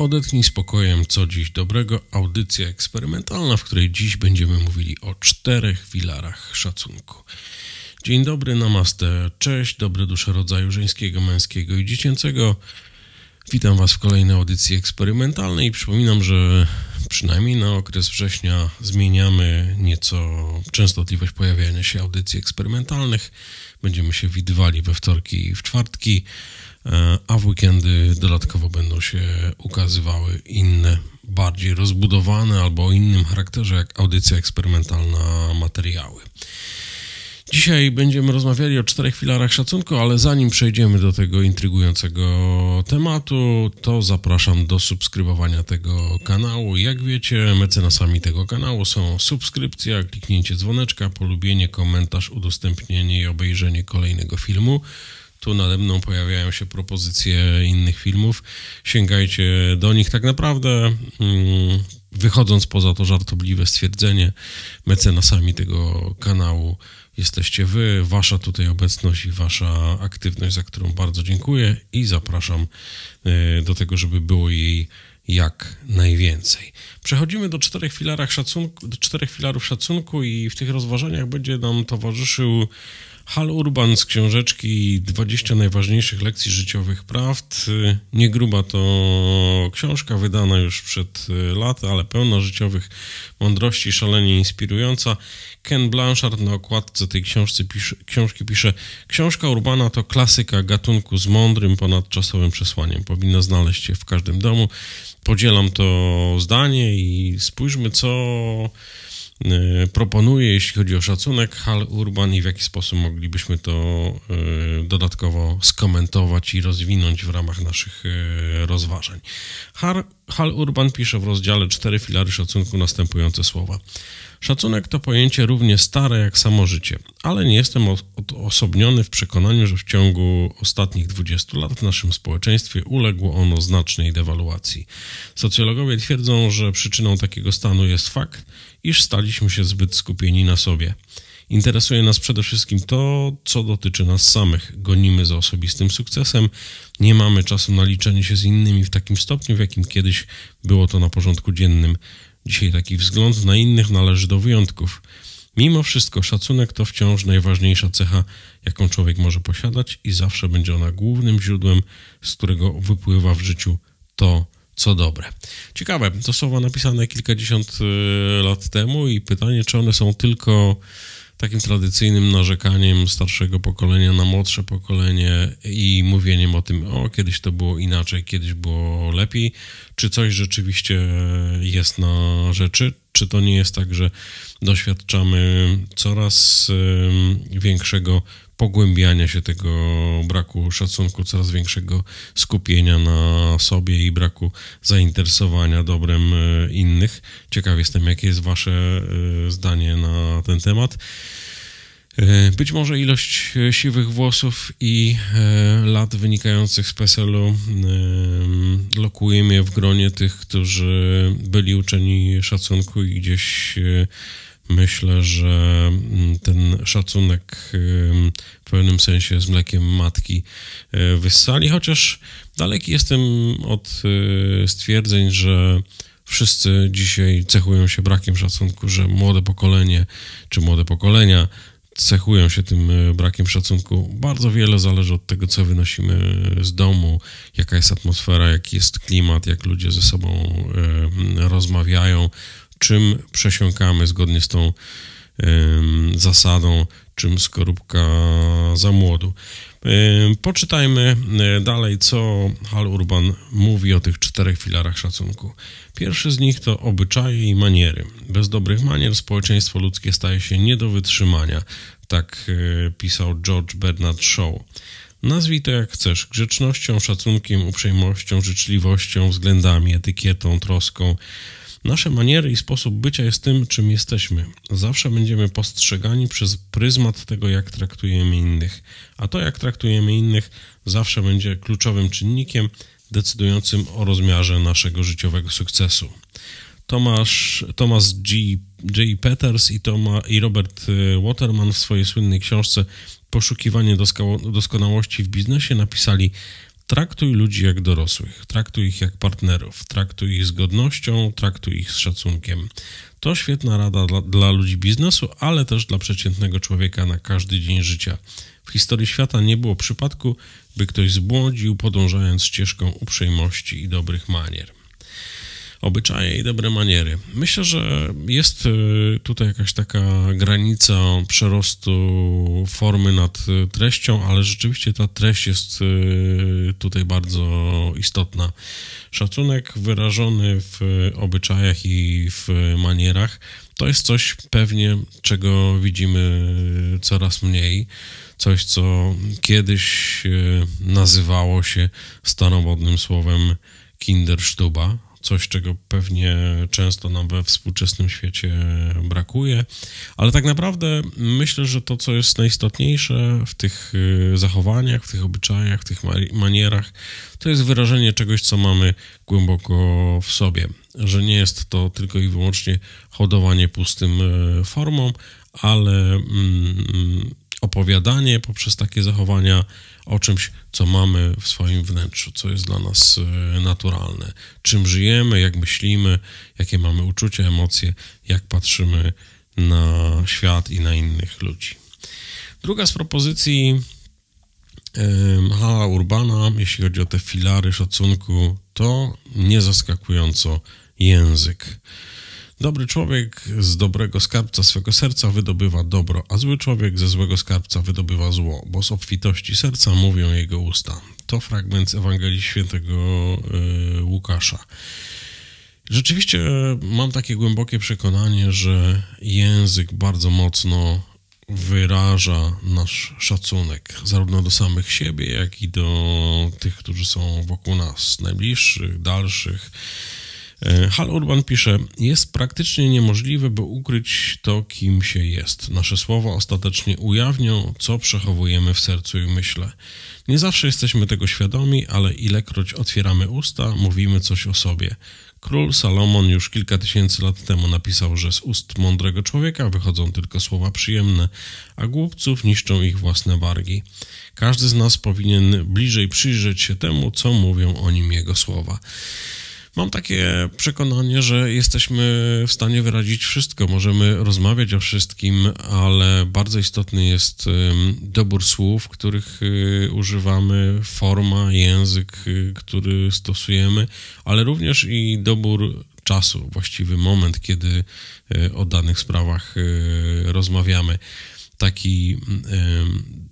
Odetchnij spokojem co dziś dobrego, audycja eksperymentalna, w której dziś będziemy mówili o czterech filarach szacunku. Dzień dobry, namaste, cześć, dobre dusze rodzaju żeńskiego, męskiego i dziecięcego. Witam Was w kolejnej audycji eksperymentalnej i przypominam, że przynajmniej na okres września zmieniamy nieco częstotliwość pojawiania się audycji eksperymentalnych. Będziemy się widywali we wtorki i w czwartki E, a w weekendy dodatkowo będą się ukazywały inne, bardziej rozbudowane albo o innym charakterze, jak audycja eksperymentalna, materiały. Dzisiaj będziemy rozmawiali o czterech filarach szacunku, ale zanim przejdziemy do tego intrygującego tematu, to zapraszam do subskrybowania tego kanału. Jak wiecie, mecenasami tego kanału są subskrypcja, kliknięcie dzwoneczka, polubienie, komentarz, udostępnienie i obejrzenie kolejnego filmu. Tu nade mną pojawiają się propozycje innych filmów. Sięgajcie do nich. Tak naprawdę, mm, wychodząc poza to żartobliwe stwierdzenie, mecenasami tego kanału jesteście Wy, Wasza tutaj obecność i Wasza aktywność, za którą bardzo dziękuję i zapraszam y, do tego, żeby było jej jak najwięcej. Przechodzimy do czterech, filarach szacunku, do czterech filarów szacunku i w tych rozważaniach będzie nam towarzyszył Hal Urban z książeczki 20 najważniejszych lekcji życiowych prawd. Niegruba to książka wydana już przed e, laty, ale pełna życiowych mądrości, szalenie inspirująca. Ken Blanchard na okładce tej książki pisze, książki pisze Książka Urbana to klasyka gatunku z mądrym, ponadczasowym przesłaniem. Powinna znaleźć się w każdym domu. Podzielam to zdanie i spójrzmy co E, proponuje, jeśli chodzi o szacunek hal urban i w jaki sposób moglibyśmy to e, dodatkowo skomentować i rozwinąć w ramach naszych e, rozważań. Hal, hal urban pisze w rozdziale cztery filary szacunku następujące słowa. Szacunek to pojęcie równie stare jak samo życie, ale nie jestem odosobniony w przekonaniu, że w ciągu ostatnich 20 lat w naszym społeczeństwie uległo ono znacznej dewaluacji. Socjologowie twierdzą, że przyczyną takiego stanu jest fakt, iż staliśmy się zbyt skupieni na sobie. Interesuje nas przede wszystkim to, co dotyczy nas samych. Gonimy za osobistym sukcesem, nie mamy czasu na liczenie się z innymi w takim stopniu, w jakim kiedyś było to na porządku dziennym. Dzisiaj taki wzgląd na innych należy do wyjątków. Mimo wszystko szacunek to wciąż najważniejsza cecha, jaką człowiek może posiadać i zawsze będzie ona głównym źródłem, z którego wypływa w życiu to, co dobre. Ciekawe, to słowa napisane kilkadziesiąt y, lat temu i pytanie, czy one są tylko takim tradycyjnym narzekaniem starszego pokolenia na młodsze pokolenie i mówieniem o tym, o kiedyś to było inaczej, kiedyś było lepiej, czy coś rzeczywiście jest na rzeczy, czy to nie jest tak, że doświadczamy coraz większego pogłębiania się tego braku szacunku, coraz większego skupienia na sobie i braku zainteresowania dobrem e, innych. Ciekaw jestem, jakie jest Wasze e, zdanie na ten temat. E, być może ilość siwych włosów i lat wynikających z PESEL-u lokuje mnie w gronie tych, którzy byli uczeni szacunku i gdzieś Myślę, że mm, ten szacunek w pewnym sensie z mlekiem matki y, wyssali, chociaż daleki jestem od y, stwierdzeń, że wszyscy dzisiaj cechują się brakiem szacunku, że młode pokolenie czy młode pokolenia cechują się tym y, brakiem szacunku. Bardzo wiele zależy od tego, co wynosimy z domu, jaka jest atmosfera, jaki jest klimat, jak ludzie ze sobą rozmawiają czym przesiąkamy zgodnie z tą zasadą, czym skorupka za młodu. Poczytajmy e, dalej, co Hal Urban mówi o tych czterech filarach szacunku. Pierwszy z nich to obyczaje i maniery. Bez dobrych manier społeczeństwo ludzkie staje się nie do wytrzymania, tak e, pisał George Bernard Shaw. Nazwij to jak chcesz grzecznością, szacunkiem, uprzejmością, życzliwością, względami, etykietą, troską Nasze maniery i sposób bycia jest tym, czym jesteśmy. Zawsze będziemy postrzegani przez pryzmat tego, jak traktujemy innych, a to, jak traktujemy innych, zawsze będzie kluczowym czynnikiem decydującym o rozmiarze naszego życiowego sukcesu. Tomasz, Thomas G. J. Peters i, Toma, i Robert y, Waterman w swojej słynnej książce Poszukiwanie doskonałości w biznesie napisali: Traktuj ludzi jak dorosłych, traktuj ich jak partnerów, traktuj ich z godnością, traktuj ich z szacunkiem. To świetna rada dla, dla, ludzi biznesu, ale też dla przeciętnego człowieka na każdy dzień życia. W historii świata nie było przypadku, by ktoś zbłądził, podążając ścieżką uprzejmości i dobrych manier obyczaje i dobre maniery. Myślę, że jest y, tutaj jakaś taka granica przerostu formy nad y, treścią, ale rzeczywiście ta treść jest y, tutaj bardzo istotna. Szacunek wyrażony w obyczajach i w manierach to jest coś pewnie, czego widzimy coraz mniej. Coś, co kiedyś nazywało się staromodnym słowem Kindersztuba, coś, czego pewnie często nam we współczesnym świecie brakuje, ale tak naprawdę myślę, że to, co jest najistotniejsze w tych y, zachowaniach, w tych obyczajach, w tych manierach, to jest wyrażenie czegoś, co mamy głęboko w sobie, że nie jest to tylko i wyłącznie hodowanie pustym y, formom, ale mm, opowiadanie poprzez takie zachowania o czymś, co mamy w swoim wnętrzu, co jest dla nas e, naturalne, czym żyjemy, jak myślimy, jakie mamy uczucia, emocje, jak patrzymy na świat i na innych ludzi. Druga z propozycji e, Hala Urbana, jeśli chodzi o te filary szacunku, to niezaskakująco język. Dobry człowiek z dobrego skarbca swego serca wydobywa dobro, a zły człowiek ze złego skarbca wydobywa zło, bo z obfitości serca mówią jego usta. To fragment z Ewangelii Świętego Łukasza. Rzeczywiście e, mam takie głębokie przekonanie, że język bardzo mocno wyraża nasz szacunek, zarówno do samych siebie, jak i do tych, którzy są wokół nas, najbliższych, dalszych E, Hal Urban pisze, jest praktycznie niemożliwe, by ukryć to, kim się jest. Nasze słowa ostatecznie ujawnią, co przechowujemy w sercu i myśle. Nie zawsze jesteśmy tego świadomi, ale ilekroć otwieramy usta, mówimy coś o sobie. Król Salomon już kilka tysięcy lat temu napisał, że z ust mądrego człowieka wychodzą tylko słowa przyjemne, a głupców niszczą ich własne wargi. Każdy z nas powinien bliżej przyjrzeć się temu, co mówią o nim jego słowa. Mam takie przekonanie, że jesteśmy w stanie wyrazić wszystko, możemy rozmawiać o wszystkim, ale bardzo istotny jest dobór słów, których y, używamy, forma, język, y, który stosujemy, ale również i dobór czasu, właściwy moment, kiedy e, o danych sprawach y, rozmawiamy taki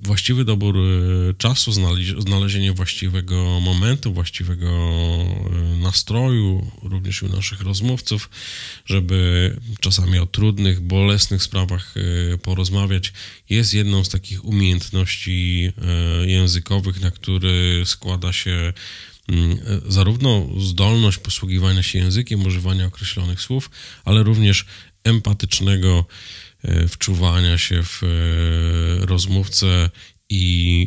właściwy dobór e, czasu, znalezienie właściwego momentu, właściwego e, nastroju, również u naszych rozmówców, żeby czasami o trudnych, bolesnych sprawach e, porozmawiać, jest jedną z takich umiejętności językowych, na który składa się zarówno zdolność posługiwania się językiem, używania określonych słów, ale również empatycznego E, wczuwania się w e, rozmówcę i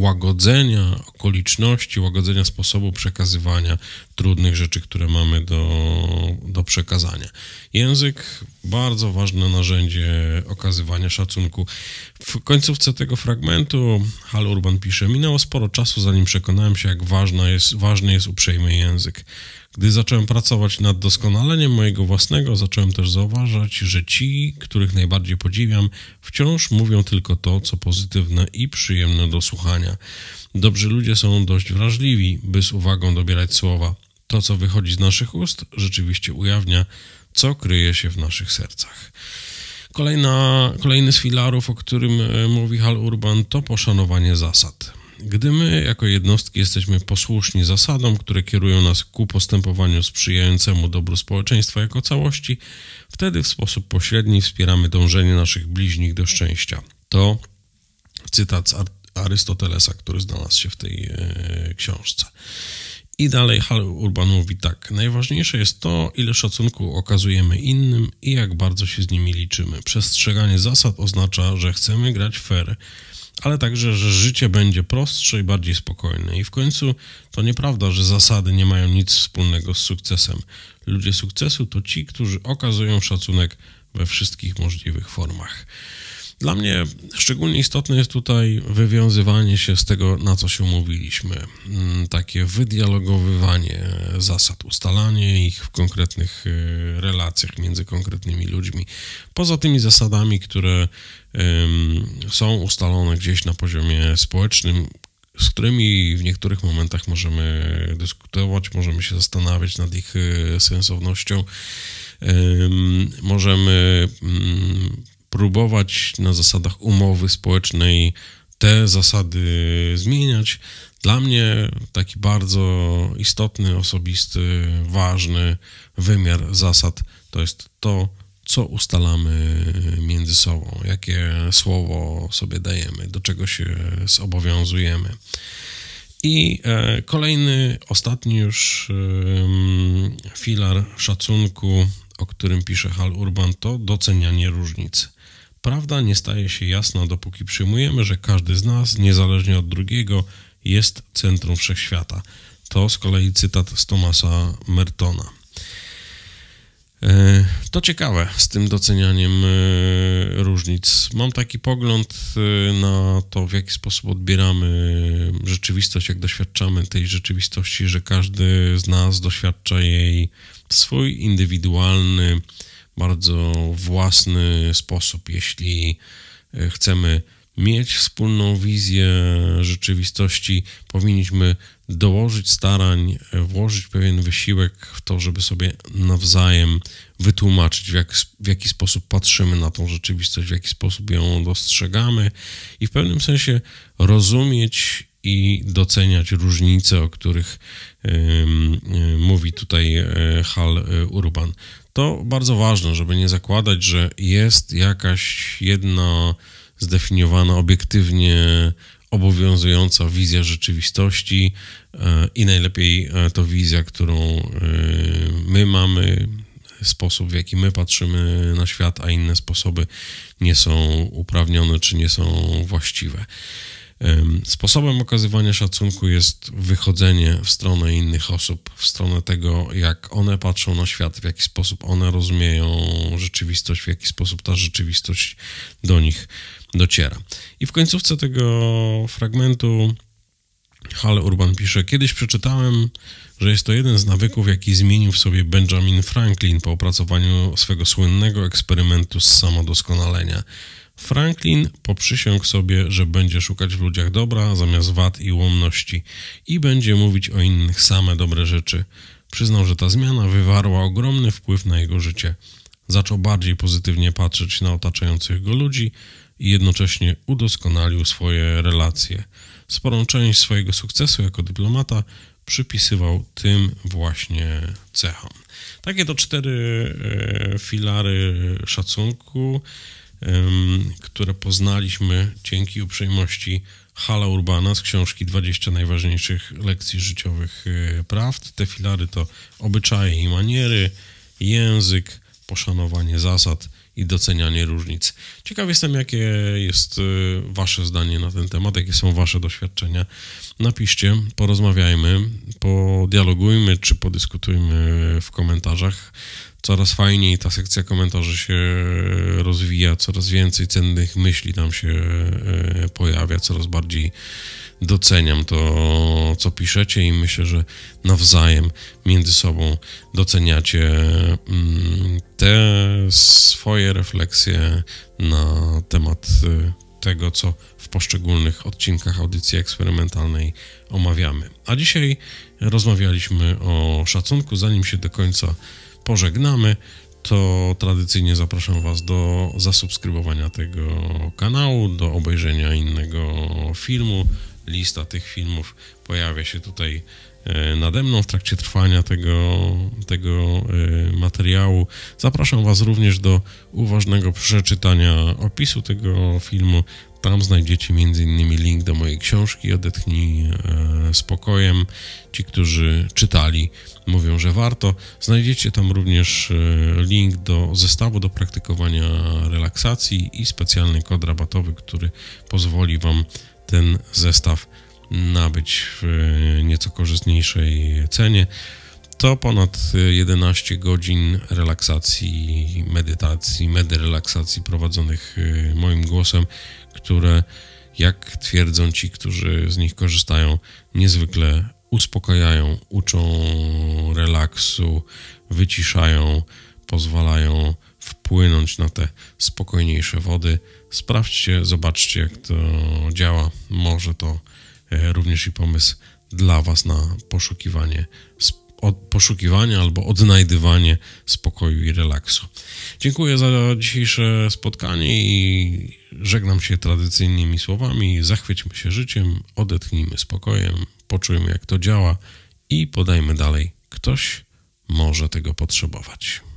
łagodzenia okoliczności, łagodzenia sposobu przekazywania trudnych rzeczy, które mamy do, do przekazania. Język bardzo ważne narzędzie okazywania szacunku. W końcówce tego fragmentu Hal Urban pisze: Minęło sporo czasu, zanim przekonałem się, jak ważna jest, ważny jest uprzejmy język. Gdy zacząłem pracować nad doskonaleniem mojego własnego, zacząłem też zauważać, że ci, których najbardziej podziwiam, wciąż mówią tylko to, co pozytywne i przyjemne do słuchania zachowania. Dobrzy ludzie są dość wrażliwi, by z uwagą dobierać słowa. To, co wychodzi z naszych ust, rzeczywiście ujawnia, co kryje się w naszych sercach. Kolejna, kolejny z filarów, o którym e, mówi Hal Urban, to poszanowanie zasad. Gdy my, jako jednostki, jesteśmy posłuszni zasadom, które kierują nas ku postępowaniu sprzyjającemu dobru społeczeństwa jako całości, wtedy w sposób pośredni wspieramy dążenie naszych bliźnich do szczęścia. To cytat z artykułu Arystotelesa, który znalazł się w tej e, książce. I dalej Hal Urban mówi tak: Najważniejsze jest to, ile szacunku okazujemy innym i jak bardzo się z nimi liczymy. Przestrzeganie zasad oznacza, że chcemy grać fair, ale także, że życie będzie prostsze i bardziej spokojne. I w końcu to nieprawda, że zasady nie mają nic wspólnego z sukcesem. Ludzie sukcesu to ci, którzy okazują szacunek we wszystkich możliwych formach. Dla mnie szczególnie istotne jest tutaj wywiązywanie się z tego, na co się umówiliśmy. Mm, takie wydialogowywanie zasad, ustalanie ich w konkretnych y, relacjach między konkretnymi ludźmi. Poza tymi zasadami, które są ustalone gdzieś na poziomie społecznym, z którymi w niektórych momentach możemy dyskutować, możemy się zastanawiać nad ich y, sensownością, możemy próbować na zasadach umowy społecznej te zasady zmieniać. Dla mnie taki bardzo istotny, osobisty, ważny wymiar zasad to jest to, co ustalamy między sobą, jakie słowo sobie dajemy, do czego się zobowiązujemy. I e, kolejny, ostatni już filar szacunku o którym pisze Hal Urban, to docenianie różnic. Prawda nie staje się jasna, dopóki przyjmujemy, że każdy z nas, niezależnie od drugiego, jest centrum wszechświata. To z kolei cytat z Tomasa Mertona. E, to ciekawe z tym docenianiem e, różnic. Mam taki pogląd e, na to, w jaki sposób odbieramy rzeczywistość, jak doświadczamy tej rzeczywistości, że każdy z nas doświadcza jej w swój indywidualny, bardzo własny sposób. Jeśli chcemy mieć wspólną wizję rzeczywistości, powinniśmy dołożyć starań, włożyć pewien wysiłek w to, żeby sobie nawzajem wytłumaczyć, w, jak, w jaki sposób patrzymy na tą rzeczywistość, w jaki sposób ją dostrzegamy i w pewnym sensie rozumieć i doceniać różnice, o których mówi tutaj e, Hal e, Urban. To bardzo ważne, żeby nie zakładać, że jest jakaś jedna zdefiniowana obiektywnie obowiązująca wizja rzeczywistości e, i najlepiej e, to wizja, którą e, my mamy, sposób, w jaki my patrzymy na świat, a inne sposoby nie są uprawnione czy nie są właściwe. Sposobem okazywania szacunku jest wychodzenie w stronę innych osób, w stronę tego, jak one patrzą na świat, w jaki sposób one rozumieją rzeczywistość, w jaki sposób ta rzeczywistość do nich dociera. I w końcówce tego fragmentu Hale Urban pisze: Kiedyś przeczytałem, że jest to jeden z nawyków, jaki zmienił w sobie Benjamin Franklin po opracowaniu swego słynnego eksperymentu z samodoskonalenia. Franklin poprzysiągł sobie, że będzie szukać w ludziach dobra zamiast wad i łomności, i będzie mówić o innych same dobre rzeczy. Przyznał, że ta zmiana wywarła ogromny wpływ na jego życie. Zaczął bardziej pozytywnie patrzeć na otaczających go ludzi i jednocześnie udoskonalił swoje relacje. Sporą część swojego sukcesu jako dyplomata przypisywał tym właśnie cechom. Takie to cztery e, filary szacunku które poznaliśmy dzięki uprzejmości Hala Urbana z książki 20 najważniejszych lekcji życiowych e, prawd. Te filary to obyczaje i maniery, język, poszanowanie zasad i docenianie różnic. Ciekaw jestem, jakie jest e, Wasze zdanie na ten temat, jakie są Wasze doświadczenia. Napiszcie, porozmawiajmy, podialogujmy czy podyskutujmy w komentarzach coraz fajniej ta sekcja komentarzy się rozwija, coraz więcej cennych myśli tam się e, pojawia, coraz bardziej doceniam to, co piszecie i myślę, że nawzajem między sobą doceniacie mm, te swoje refleksje na temat e, tego, co w poszczególnych odcinkach audycji eksperymentalnej omawiamy. A dzisiaj rozmawialiśmy o szacunku, zanim się do końca pożegnamy, to tradycyjnie zapraszam Was do zasubskrybowania tego kanału, do obejrzenia innego filmu. Lista tych filmów pojawia się tutaj e, nade mną w trakcie trwania tego, tego e, materiału. Zapraszam Was również do uważnego przeczytania opisu tego filmu. Tam znajdziecie m.in. link do mojej książki Odetchnij e, spokojem. Ci, którzy czytali, mówią, że warto. Znajdziecie tam również e, link do zestawu do praktykowania relaksacji i specjalny kod rabatowy, który pozwoli Wam ten zestaw nabyć w e, nieco korzystniejszej cenie. To ponad 11 e, godzin relaksacji, medytacji, medyrelaksacji relaksacji prowadzonych moim głosem, które jak twierdzą ci, którzy z nich korzystają, niezwykle uspokajają, uczą relaksu, wyciszają, pozwalają wpłynąć na te spokojniejsze wody. Sprawdźcie, zobaczcie, jak to działa. Może to e, również i pomysł dla Was na poszukiwanie spokoju od poszukiwanie albo odnajdywanie spokoju i relaksu. Dziękuję za dzisiejsze spotkanie i żegnam się tradycyjnymi słowami. Zachwyćmy się życiem, odetchnijmy spokojem, poczujmy jak to działa i podajmy dalej. Ktoś może tego potrzebować.